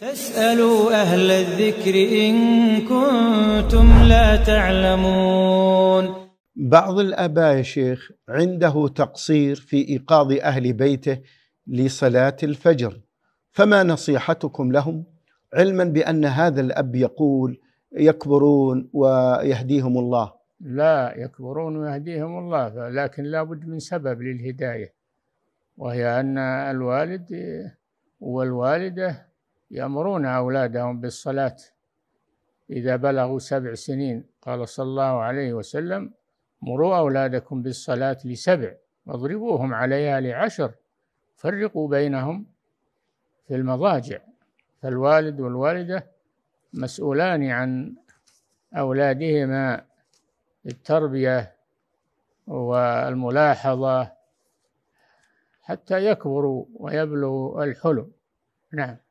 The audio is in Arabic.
فاسألوا أهل الذكر إن كنتم لا تعلمون بعض الأباء يا شيخ عنده تقصير في إيقاظ أهل بيته لصلاة الفجر فما نصيحتكم لهم علما بأن هذا الأب يقول يكبرون ويهديهم الله لا يكبرون ويهديهم الله لكن لا بد من سبب للهداية وهي أن الوالد والوالدة يأمرون أولادهم بالصلاة إذا بلغوا سبع سنين قال صلى الله عليه وسلم مروا أولادكم بالصلاة لسبع واضربوهم عليها لعشر فرقوا بينهم في المضاجع فالوالد والوالدة مسؤولان عن أولادهما التربية والملاحظة حتى يكبروا ويبلغوا الحلم نعم